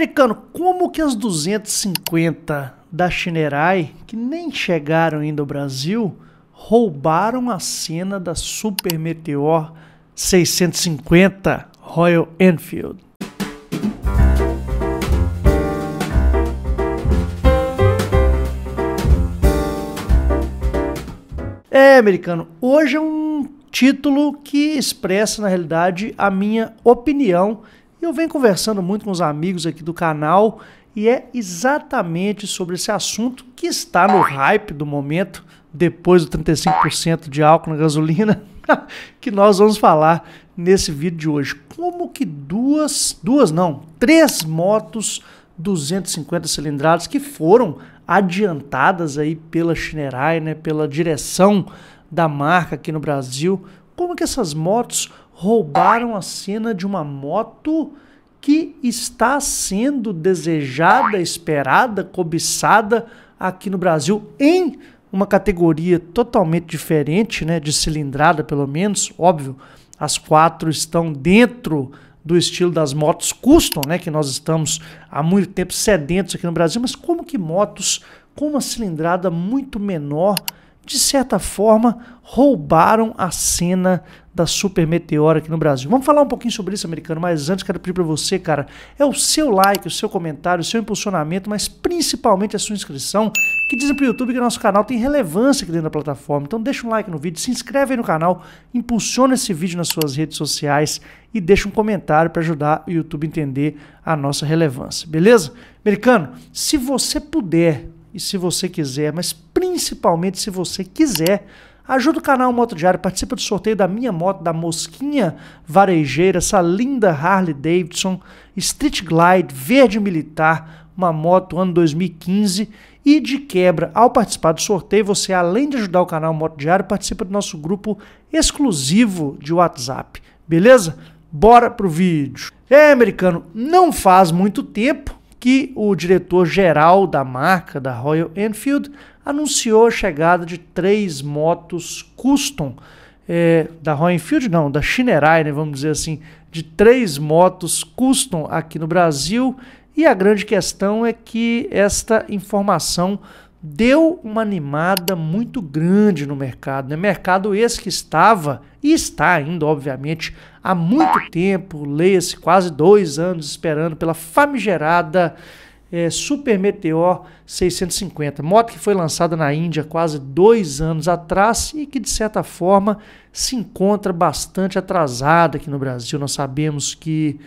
Americano, como que as 250 da Shinerai, que nem chegaram ainda ao Brasil, roubaram a cena da Super Meteor 650 Royal Enfield? É, americano, hoje é um título que expressa, na realidade, a minha opinião eu venho conversando muito com os amigos aqui do canal e é exatamente sobre esse assunto que está no hype do momento, depois do 35% de álcool na gasolina, que nós vamos falar nesse vídeo de hoje. Como que duas, duas não, três motos 250 cilindradas que foram adiantadas aí pela Shinerai, né, pela direção da marca aqui no Brasil, como que essas motos roubaram a cena de uma moto que está sendo desejada, esperada, cobiçada aqui no Brasil em uma categoria totalmente diferente, né, de cilindrada pelo menos, óbvio. As quatro estão dentro do estilo das motos custom, né, que nós estamos há muito tempo sedentos aqui no Brasil, mas como que motos com uma cilindrada muito menor, de certa forma, roubaram a cena da super meteora aqui no Brasil. Vamos falar um pouquinho sobre isso, americano, mas antes quero pedir para você, cara, é o seu like, o seu comentário, o seu impulsionamento, mas principalmente a sua inscrição, que dizem para o YouTube que o nosso canal tem relevância aqui dentro da plataforma. Então deixa um like no vídeo, se inscreve aí no canal, impulsiona esse vídeo nas suas redes sociais e deixa um comentário para ajudar o YouTube a entender a nossa relevância, beleza? Americano, se você puder e se você quiser, mas principalmente se você quiser, Ajuda o canal Moto Diário, participa do sorteio da minha moto, da Mosquinha Varejeira, essa linda Harley Davidson Street Glide verde militar, uma moto ano 2015. E de quebra, ao participar do sorteio, você além de ajudar o canal Moto Diário, participa do nosso grupo exclusivo de WhatsApp. Beleza? Bora pro vídeo. É, americano, não faz muito tempo que o diretor-geral da marca, da Royal Enfield, anunciou a chegada de três motos custom é, da Roenfield, não, da Shinerai, né, vamos dizer assim, de três motos custom aqui no Brasil. E a grande questão é que esta informação deu uma animada muito grande no mercado. Né? Mercado esse que estava e está ainda, obviamente, há muito tempo, leia-se quase dois anos esperando pela famigerada é, Super Meteor 650, moto que foi lançada na Índia quase dois anos atrás e que de certa forma se encontra bastante atrasada aqui no Brasil. Nós sabemos que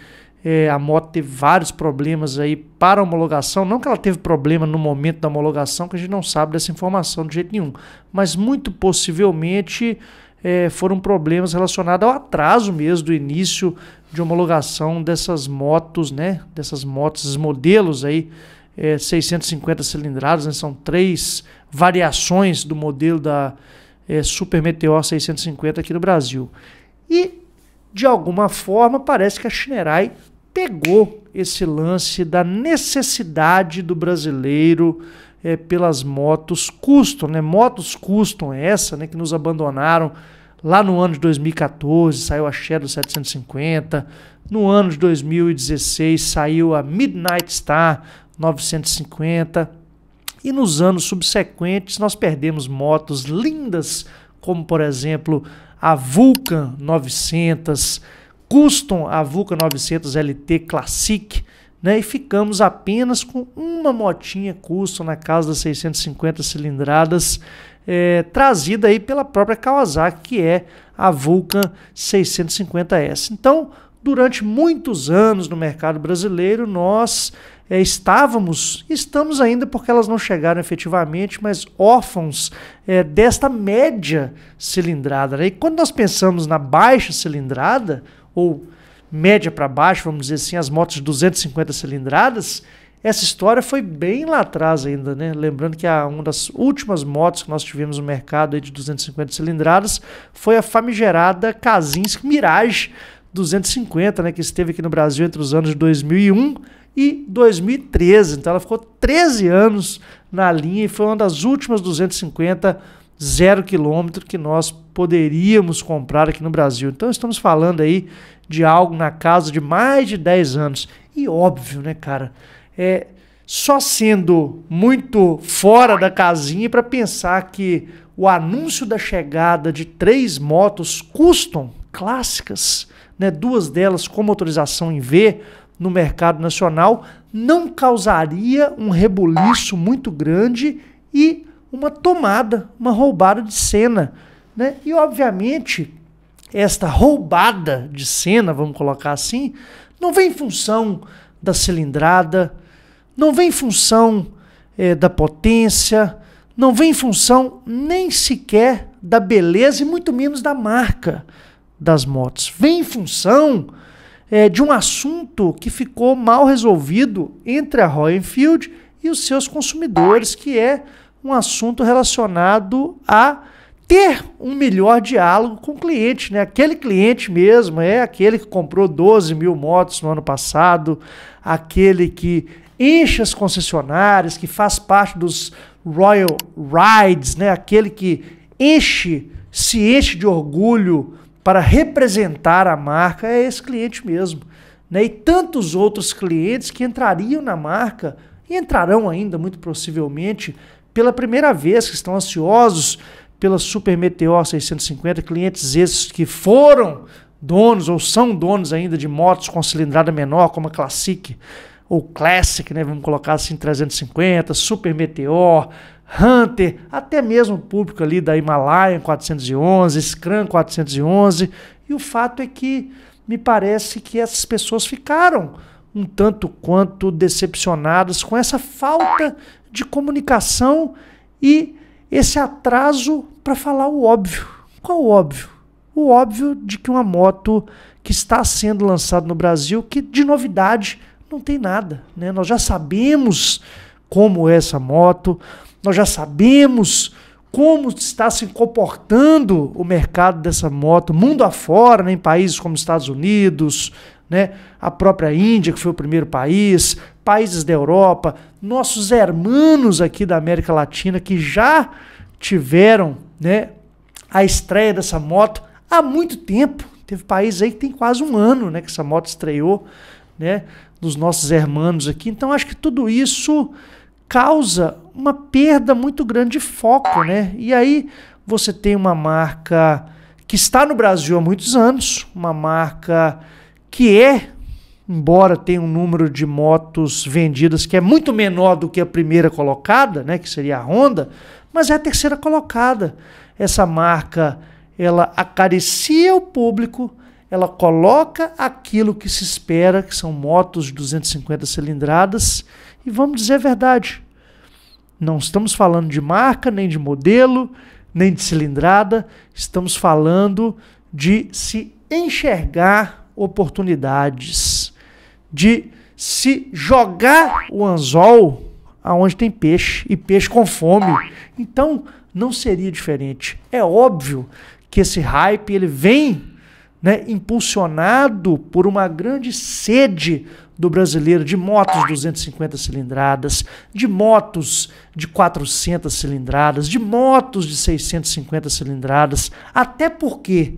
é, a moto teve vários problemas aí para homologação, não que ela teve problema no momento da homologação, que a gente não sabe dessa informação de jeito nenhum, mas muito possivelmente é, foram problemas relacionados ao atraso mesmo do início de homologação dessas motos, né? Dessas motos, esses modelos aí, é, 650 cilindrados, né? São três variações do modelo da é, Super Meteor 650 aqui no Brasil. E, de alguma forma, parece que a Shinerai pegou esse lance da necessidade do brasileiro é, pelas motos custom, né? Motos custom essa, né? Que nos abandonaram Lá no ano de 2014 saiu a Shadow 750. No ano de 2016 saiu a Midnight Star 950. E nos anos subsequentes nós perdemos motos lindas, como por exemplo a Vulcan 900, Custom, a Vulcan 900 LT Classic, né, e ficamos apenas com uma motinha custo na casa das 650 cilindradas, é, trazida aí pela própria Kawasaki, que é a Vulcan 650S. Então, durante muitos anos no mercado brasileiro, nós é, estávamos, estamos ainda porque elas não chegaram efetivamente, mas órfãos é, desta média cilindrada. Né? E quando nós pensamos na baixa cilindrada, ou média para baixo, vamos dizer assim, as motos de 250 cilindradas, essa história foi bem lá atrás ainda, né? Lembrando que a, uma das últimas motos que nós tivemos no mercado de 250 cilindradas foi a famigerada Kazinsk Mirage 250, né? Que esteve aqui no Brasil entre os anos de 2001 e 2013. Então ela ficou 13 anos na linha e foi uma das últimas 250 zero quilômetro que nós poderíamos comprar aqui no Brasil. Então estamos falando aí de algo na casa de mais de 10 anos. E óbvio, né, cara? É só sendo muito fora da casinha para pensar que o anúncio da chegada de três motos custom clássicas, né, duas delas com motorização em V no mercado nacional, não causaria um rebuliço muito grande e uma tomada, uma roubada de cena. Né? E obviamente esta roubada de cena, vamos colocar assim, não vem em função da cilindrada, não vem em função é, da potência, não vem em função nem sequer da beleza e muito menos da marca das motos. Vem em função é, de um assunto que ficou mal resolvido entre a Royal Enfield e os seus consumidores, que é um assunto relacionado a ter um melhor diálogo com o cliente, né? Aquele cliente mesmo é aquele que comprou 12 mil motos no ano passado, aquele que enche as concessionárias, que faz parte dos Royal Rides, né? Aquele que enche, se enche de orgulho para representar a marca é esse cliente mesmo, né? E tantos outros clientes que entrariam na marca e entrarão ainda muito possivelmente pela primeira vez, que estão ansiosos pela Super Meteor 650, clientes esses que foram donos ou são donos ainda de motos com cilindrada menor, como a Classic ou Classic, né? Vamos colocar assim 350, Super Meteor, Hunter, até mesmo o público ali da Himalaya 411, Scram 411. E o fato é que me parece que essas pessoas ficaram um tanto quanto decepcionadas com essa falta de comunicação e esse atraso para falar o óbvio. Qual o óbvio? O óbvio de que uma moto que está sendo lançada no Brasil, que de novidade não tem nada. Né? Nós já sabemos como é essa moto, nós já sabemos como está se comportando o mercado dessa moto, mundo afora, né, em países como Estados Unidos, né, a própria Índia, que foi o primeiro país, países da Europa, nossos hermanos aqui da América Latina que já tiveram né, a estreia dessa moto há muito tempo. Teve países aí que tem quase um ano né, que essa moto estreou, né, dos nossos hermanos aqui. Então acho que tudo isso causa uma perda muito grande de foco, né? E aí você tem uma marca que está no Brasil há muitos anos, uma marca que é, embora tenha um número de motos vendidas que é muito menor do que a primeira colocada, né, que seria a Honda, mas é a terceira colocada. Essa marca, ela acaricia o público, ela coloca aquilo que se espera, que são motos de 250 cilindradas, e vamos dizer a verdade, não estamos falando de marca, nem de modelo, nem de cilindrada, estamos falando de se enxergar oportunidades, de se jogar o anzol aonde tem peixe e peixe com fome. Então, não seria diferente. É óbvio que esse hype ele vem né, impulsionado por uma grande sede do brasileiro de motos 250 cilindradas, de motos de 400 cilindradas, de motos de 650 cilindradas, até porque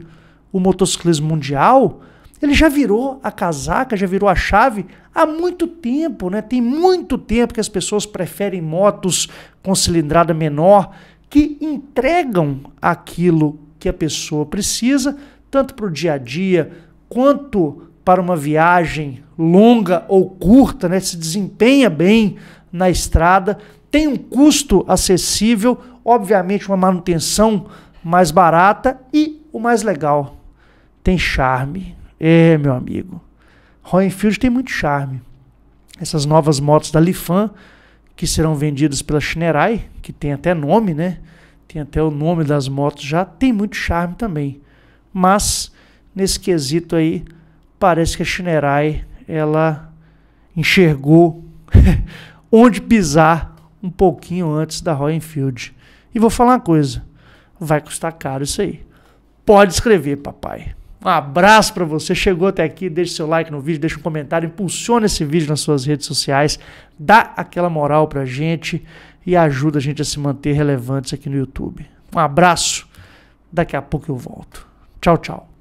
o motociclismo mundial ele já virou a casaca, já virou a chave há muito tempo, né? Tem muito tempo que as pessoas preferem motos com cilindrada menor que entregam aquilo que a pessoa precisa, tanto para o dia a dia quanto para uma viagem longa ou curta, né, se desempenha bem na estrada, tem um custo acessível, obviamente uma manutenção mais barata e o mais legal, tem charme. É, meu amigo. Royal Enfield tem muito charme. Essas novas motos da Lifan que serão vendidas pela Shinerai, que tem até nome, né? Tem até o nome das motos já, tem muito charme também. Mas nesse quesito aí, parece que a Shinerai ela enxergou onde pisar um pouquinho antes da Royal Enfield. E vou falar uma coisa, vai custar caro isso aí. Pode escrever, papai. Um abraço para você, chegou até aqui, deixa seu like no vídeo, deixa um comentário, impulsiona esse vídeo nas suas redes sociais, dá aquela moral pra gente e ajuda a gente a se manter relevantes aqui no YouTube. Um abraço, daqui a pouco eu volto. Tchau, tchau.